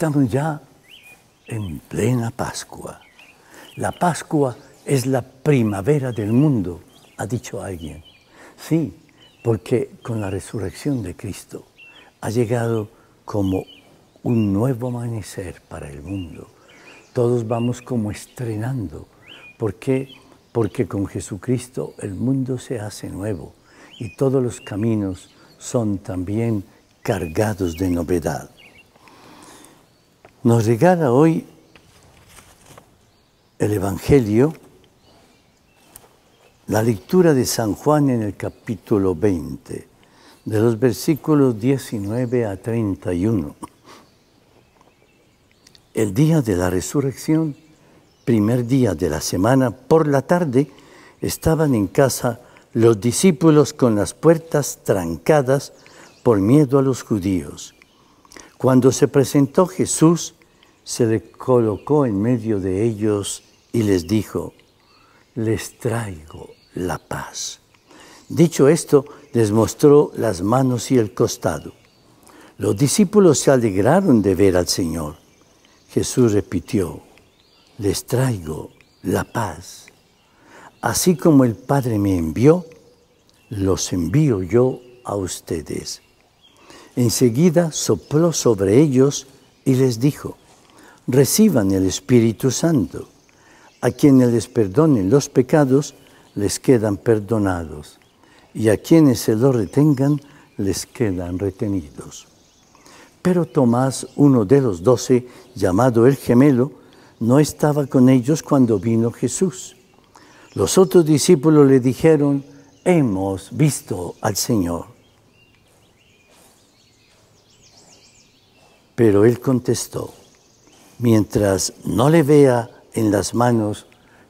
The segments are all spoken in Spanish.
Estamos ya en plena Pascua. La Pascua es la primavera del mundo, ha dicho alguien. Sí, porque con la resurrección de Cristo ha llegado como un nuevo amanecer para el mundo. Todos vamos como estrenando. ¿Por qué? Porque con Jesucristo el mundo se hace nuevo y todos los caminos son también cargados de novedad nos regala hoy el Evangelio, la lectura de San Juan en el capítulo 20, de los versículos 19 a 31. El día de la resurrección, primer día de la semana, por la tarde, estaban en casa los discípulos con las puertas trancadas por miedo a los judíos. Cuando se presentó Jesús, se le colocó en medio de ellos y les dijo, les traigo la paz. Dicho esto, les mostró las manos y el costado. Los discípulos se alegraron de ver al Señor. Jesús repitió, les traigo la paz. Así como el Padre me envió, los envío yo a ustedes. Enseguida sopló sobre ellos y les dijo, reciban el Espíritu Santo. A quienes les perdonen los pecados, les quedan perdonados, y a quienes se los retengan, les quedan retenidos. Pero Tomás, uno de los doce, llamado el gemelo, no estaba con ellos cuando vino Jesús. Los otros discípulos le dijeron, hemos visto al Señor. Pero él contestó, mientras no le vea en las manos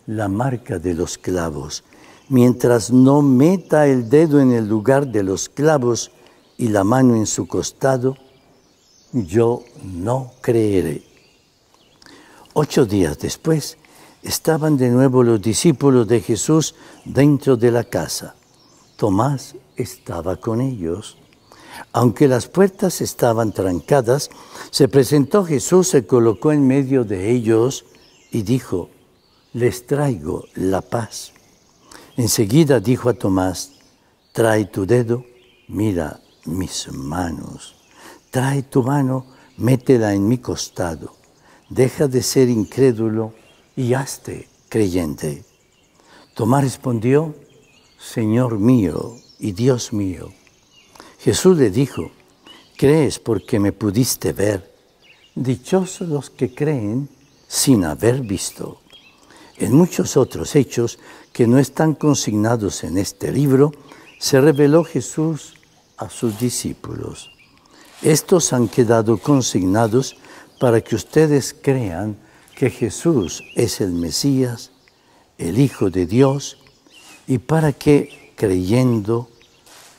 la marca de los clavos, mientras no meta el dedo en el lugar de los clavos y la mano en su costado, yo no creeré. Ocho días después estaban de nuevo los discípulos de Jesús dentro de la casa. Tomás estaba con ellos. Aunque las puertas estaban trancadas, se presentó Jesús, se colocó en medio de ellos y dijo, les traigo la paz. Enseguida dijo a Tomás, trae tu dedo, mira mis manos, trae tu mano, métela en mi costado, deja de ser incrédulo y hazte creyente. Tomás respondió, Señor mío y Dios mío. Jesús le dijo, crees porque me pudiste ver. Dichosos los que creen sin haber visto. En muchos otros hechos que no están consignados en este libro, se reveló Jesús a sus discípulos. Estos han quedado consignados para que ustedes crean que Jesús es el Mesías, el Hijo de Dios, y para que, creyendo,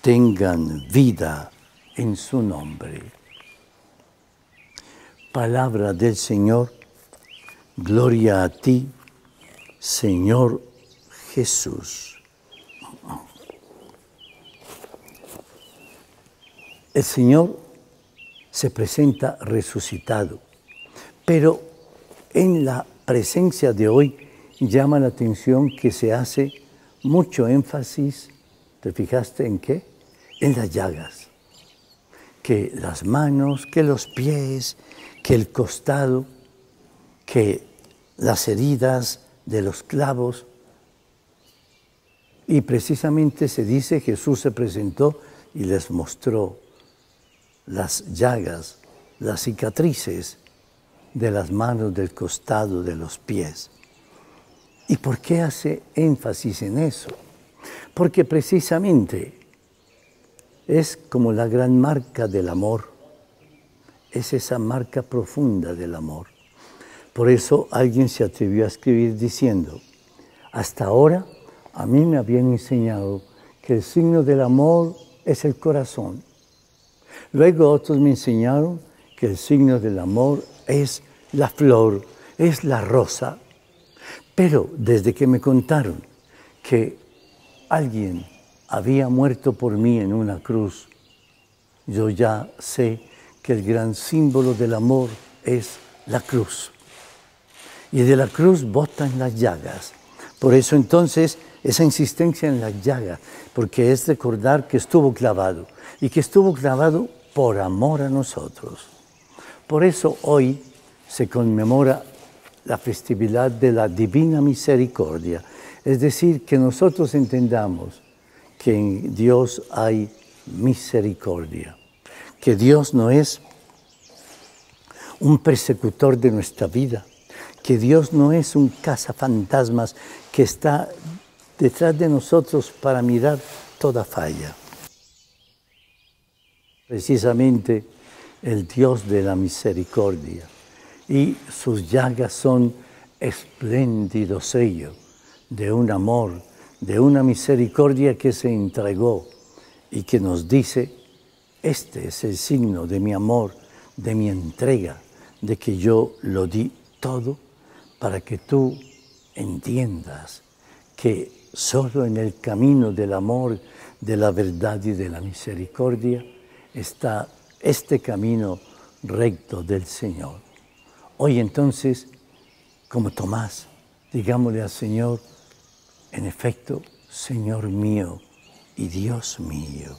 tengan vida en su nombre. Palabra del Señor, gloria a ti, Señor Jesús. El Señor se presenta resucitado, pero en la presencia de hoy llama la atención que se hace mucho énfasis, ¿te fijaste en qué? en las llagas, que las manos, que los pies, que el costado, que las heridas de los clavos. Y precisamente se dice, Jesús se presentó y les mostró las llagas, las cicatrices de las manos, del costado, de los pies. ¿Y por qué hace énfasis en eso? Porque precisamente es como la gran marca del amor, es esa marca profunda del amor. Por eso alguien se atrevió a escribir diciendo, hasta ahora a mí me habían enseñado que el signo del amor es el corazón. Luego otros me enseñaron que el signo del amor es la flor, es la rosa. Pero desde que me contaron que alguien había muerto por mí en una cruz. Yo ya sé que el gran símbolo del amor es la cruz. Y de la cruz botan las llagas. Por eso entonces esa insistencia en las llagas, porque es recordar que estuvo clavado y que estuvo clavado por amor a nosotros. Por eso hoy se conmemora la festividad de la Divina Misericordia, es decir, que nosotros entendamos que en Dios hay misericordia, que Dios no es un persecutor de nuestra vida, que Dios no es un cazafantasmas que está detrás de nosotros para mirar toda falla. Precisamente el Dios de la misericordia y sus llagas son espléndido sello de un amor de una misericordia que se entregó y que nos dice, este es el signo de mi amor, de mi entrega, de que yo lo di todo para que tú entiendas que solo en el camino del amor, de la verdad y de la misericordia está este camino recto del Señor. Hoy entonces, como Tomás, digámosle al Señor, en efecto, Señor mío y Dios mío,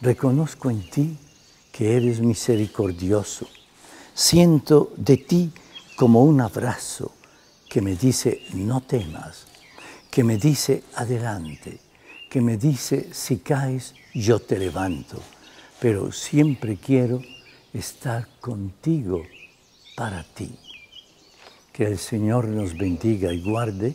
reconozco en ti que eres misericordioso. Siento de ti como un abrazo que me dice no temas, que me dice adelante, que me dice si caes yo te levanto, pero siempre quiero estar contigo para ti. Que el Señor nos bendiga y guarde